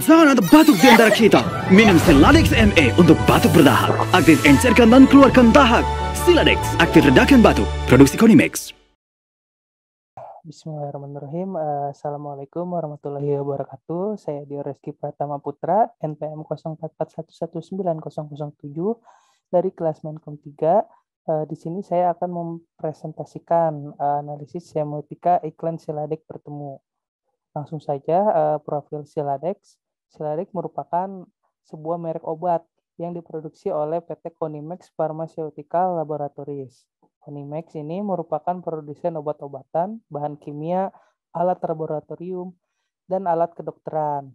Zaman ada batuk di antara kita. Minum siladex MA untuk batuk berdahak. Aktif encerkan dan keluarkan dahak. Siladex, aktif redakan batuk. Produksi Konimex. Bismillahirrahmanirrahim. Eh, Assalamualaikum warahmatullahi wabarakatuh. Saya Dioreski Pratama Putra, NPM 0441190007 dari kelas Menkom 3. Eh, di sini saya akan mempresentasikan analisis semiotika iklan Siladex bertemu langsung saja uh, profil Siladex. Selarik merupakan sebuah merek obat yang diproduksi oleh PT Konimex Pharmaceutical Laboratories. Konimex ini merupakan produsen obat-obatan, bahan kimia, alat laboratorium, dan alat kedokteran.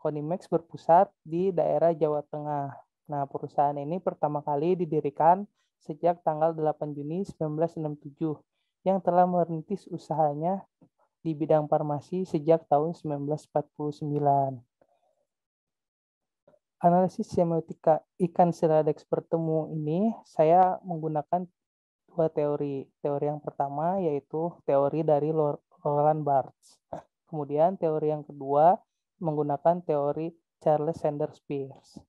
Konimex berpusat di daerah Jawa Tengah. Nah, perusahaan ini pertama kali didirikan sejak tanggal 8 Juni 1967 yang telah merintis usahanya di bidang farmasi sejak tahun 1949 analisis semiotika ikan siladex bertemu ini saya menggunakan dua teori. Teori yang pertama yaitu teori dari Roland Barthes. Kemudian teori yang kedua menggunakan teori Charles Sanders Peirce.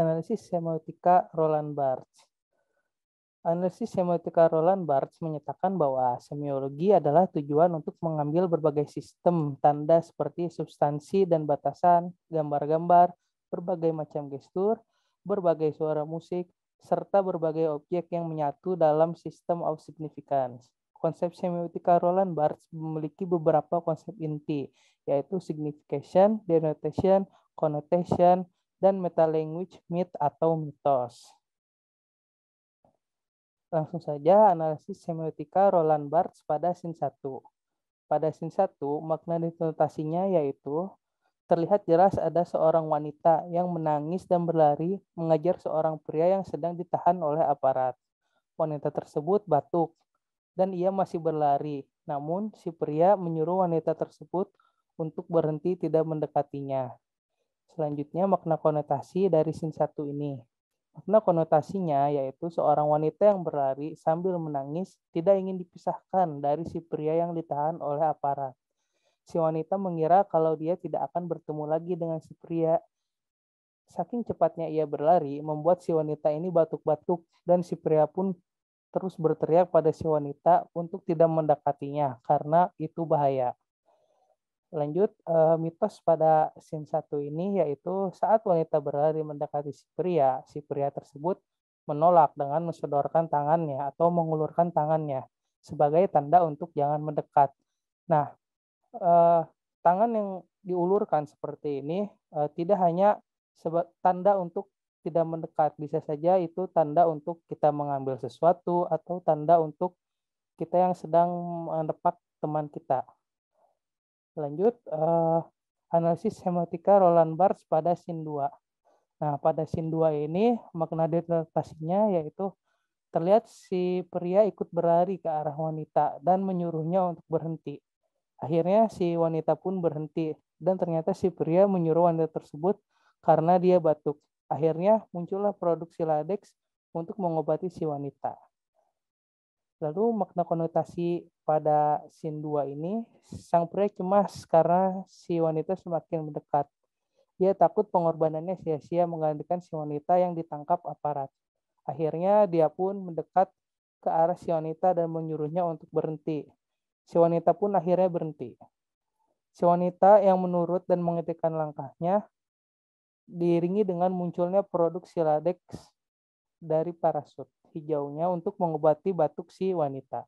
Analisis semiotika Roland Barthes. Analisis semiotika Roland Barthes menyatakan bahwa semiologi adalah tujuan untuk mengambil berbagai sistem tanda seperti substansi dan batasan, gambar-gambar, berbagai macam gestur, berbagai suara musik, serta berbagai objek yang menyatu dalam sistem of significance. Konsep semiotika Roland Barthes memiliki beberapa konsep inti, yaitu signification, denotation, connotation, dan meta language myth atau mitos. Langsung saja analisis semiotika Roland Barthes pada sin 1. Pada sin 1, makna denotasinya yaitu terlihat jelas ada seorang wanita yang menangis dan berlari mengajar seorang pria yang sedang ditahan oleh aparat. Wanita tersebut batuk dan ia masih berlari. Namun si pria menyuruh wanita tersebut untuk berhenti tidak mendekatinya. Selanjutnya makna konotasi dari sin 1 ini. Makna konotasinya yaitu seorang wanita yang berlari sambil menangis tidak ingin dipisahkan dari si pria yang ditahan oleh aparat. Si wanita mengira kalau dia tidak akan bertemu lagi dengan si pria. Saking cepatnya ia berlari, membuat si wanita ini batuk-batuk dan si pria pun terus berteriak pada si wanita untuk tidak mendekatinya karena itu bahaya. Lanjut, uh, mitos pada scene satu ini yaitu saat wanita berlari mendekati si pria, si pria tersebut menolak dengan mensodorkan tangannya atau mengulurkan tangannya sebagai tanda untuk jangan mendekat. Nah, uh, tangan yang diulurkan seperti ini uh, tidak hanya tanda untuk tidak mendekat, bisa saja itu tanda untuk kita mengambil sesuatu atau tanda untuk kita yang sedang mendepak teman kita. Lanjut, uh, analisis semiotika Roland Barthes pada SIN 2. Nah, pada SIN 2 ini makna detraktasinya yaitu terlihat si pria ikut berlari ke arah wanita dan menyuruhnya untuk berhenti. Akhirnya si wanita pun berhenti dan ternyata si pria menyuruh wanita tersebut karena dia batuk. Akhirnya muncullah produksi ladex untuk mengobati si wanita. Lalu makna konotasi pada scene 2 ini, sang pria cemas karena si wanita semakin mendekat. Ia takut pengorbanannya sia-sia menggantikan si wanita yang ditangkap aparat. Akhirnya dia pun mendekat ke arah si wanita dan menyuruhnya untuk berhenti. Si wanita pun akhirnya berhenti. Si wanita yang menurut dan mengetikkan langkahnya diiringi dengan munculnya produk siladex dari parasut hijaunya untuk mengobati batuk si wanita.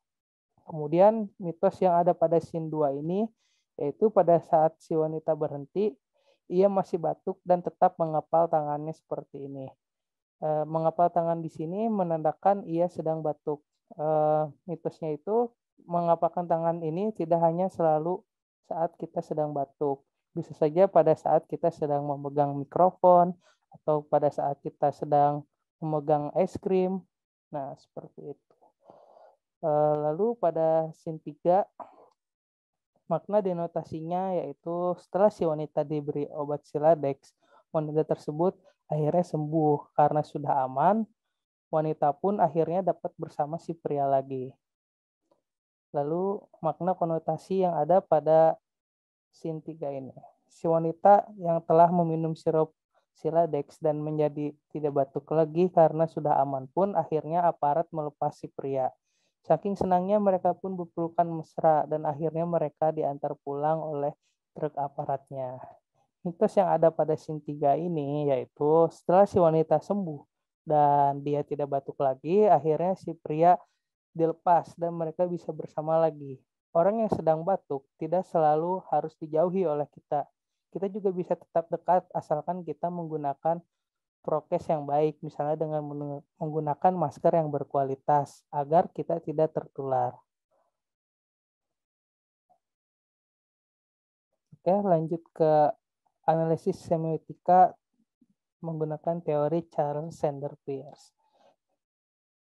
Kemudian mitos yang ada pada sin 2 ini yaitu pada saat si wanita berhenti ia masih batuk dan tetap mengepal tangannya seperti ini. E, mengepal tangan di sini menandakan ia sedang batuk. E, mitosnya itu mengapalkan tangan ini tidak hanya selalu saat kita sedang batuk. Bisa saja pada saat kita sedang memegang mikrofon atau pada saat kita sedang memegang es krim. Nah, seperti itu. Eh, lalu pada sin 3, makna denotasinya yaitu setelah si wanita diberi obat siladex, wanita tersebut akhirnya sembuh karena sudah aman, wanita pun akhirnya dapat bersama si pria lagi. Lalu makna konotasi yang ada pada sin 3 ini. Si wanita yang telah meminum sirup siladex dan menjadi tidak batuk lagi karena sudah aman pun akhirnya aparat melepas si pria Saking senangnya mereka pun berpelukan mesra dan akhirnya mereka diantar pulang oleh truk aparatnya. Mitos yang ada pada sin 3 ini yaitu setelah si wanita sembuh dan dia tidak batuk lagi, akhirnya si pria dilepas dan mereka bisa bersama lagi. Orang yang sedang batuk tidak selalu harus dijauhi oleh kita. Kita juga bisa tetap dekat asalkan kita menggunakan prokes yang baik, misalnya dengan menggunakan masker yang berkualitas agar kita tidak tertular. Oke, lanjut ke analisis semiotika menggunakan teori Charles Sander Peirce.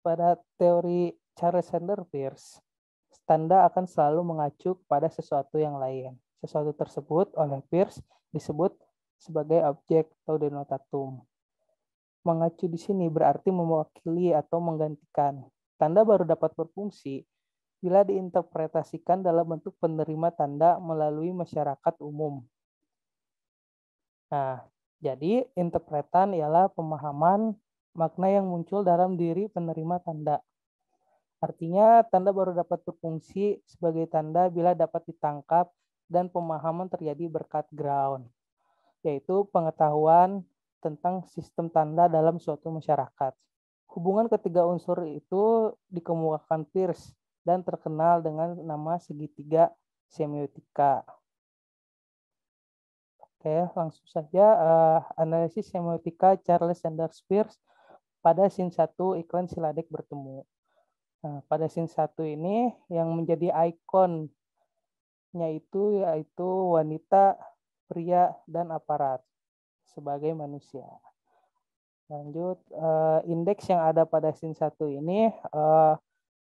Pada teori Charles Sander Peirce, standar akan selalu mengacu pada sesuatu yang lain. Sesuatu tersebut oleh Peirce disebut sebagai objek atau denotatum. Mengacu di sini berarti mewakili atau menggantikan. Tanda baru dapat berfungsi bila diinterpretasikan dalam bentuk penerima tanda melalui masyarakat umum. Nah, jadi interpretan ialah pemahaman makna yang muncul dalam diri penerima tanda. Artinya, tanda baru dapat berfungsi sebagai tanda bila dapat ditangkap dan pemahaman terjadi berkat ground, yaitu pengetahuan tentang sistem tanda dalam suatu masyarakat. Hubungan ketiga unsur itu dikemukakan Peirce dan terkenal dengan nama segitiga semiotika. Oke, langsung saja uh, analisis semiotika Charles Sanders Peirce pada sin 1 iklan Siladek bertemu. Nah, pada sin 1 ini yang menjadi ikonnya itu yaitu wanita, pria, dan aparat sebagai manusia. Lanjut, uh, indeks yang ada pada sin 1 ini uh,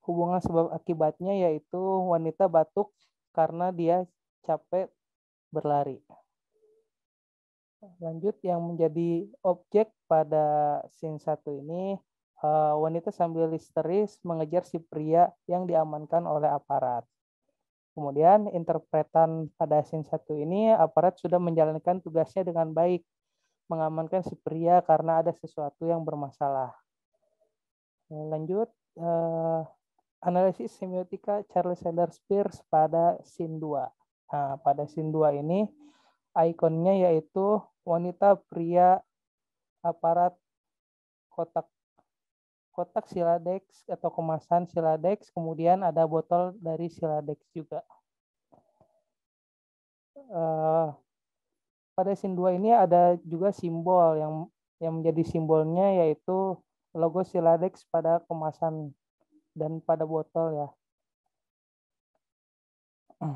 hubungan sebab akibatnya yaitu wanita batuk karena dia capek berlari. Lanjut, yang menjadi objek pada sin 1 ini uh, wanita sambil histeris mengejar si pria yang diamankan oleh aparat. Kemudian interpretan pada sin satu ini aparat sudah menjalankan tugasnya dengan baik mengamankan si pria karena ada sesuatu yang bermasalah. Lanjut, eh, analisis semiotika Charles Sanders Peirce pada SIN 2. Nah, pada SIN 2 ini ikonnya yaitu wanita, pria, aparat, kotak kotak siladex atau kemasan siladex, kemudian ada botol dari siladex juga. Uh, pada sin 2 ini ada juga simbol yang yang menjadi simbolnya yaitu logo Siladex pada kemasan dan pada botol ya.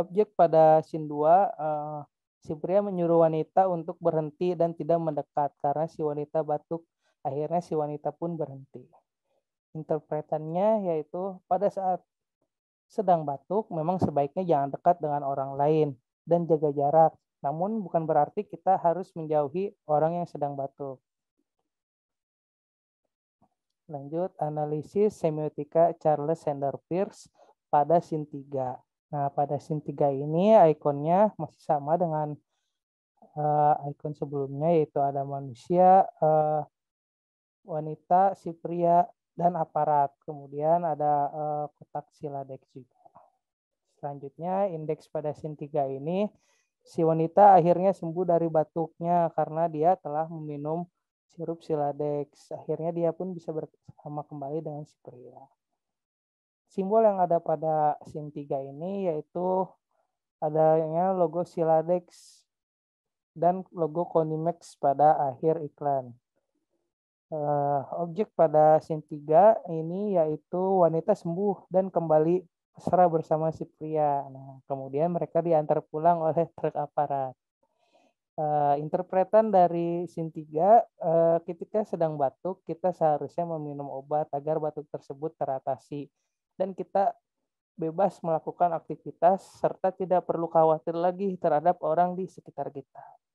Objek pada sin 2 eh, si pria menyuruh wanita untuk berhenti dan tidak mendekat karena si wanita batuk. Akhirnya si wanita pun berhenti. Interpretannya yaitu pada saat sedang batuk memang sebaiknya jangan dekat dengan orang lain dan jaga jarak namun bukan berarti kita harus menjauhi orang yang sedang batuk. Lanjut, analisis semiotika Charles Sander Peirce pada SIN 3. Nah, pada SIN 3 ini ikonnya masih sama dengan uh, ikon sebelumnya, yaitu ada manusia, uh, wanita, si pria, dan aparat. Kemudian ada uh, kotak siladex juga. Selanjutnya, indeks pada SIN 3 ini Si wanita akhirnya sembuh dari batuknya karena dia telah meminum sirup siladex. Akhirnya dia pun bisa bersama kembali dengan si pria. Simbol yang ada pada SIM 3 ini yaitu adanya logo siladex dan logo Konimex pada akhir iklan. Uh, objek pada sin 3 ini yaitu wanita sembuh dan kembali mesra bersama si pria. Nah, kemudian mereka diantar pulang oleh truk aparat. Uh, interpretan dari sin 3, uh, ketika sedang batuk, kita seharusnya meminum obat agar batuk tersebut teratasi. Dan kita bebas melakukan aktivitas serta tidak perlu khawatir lagi terhadap orang di sekitar kita.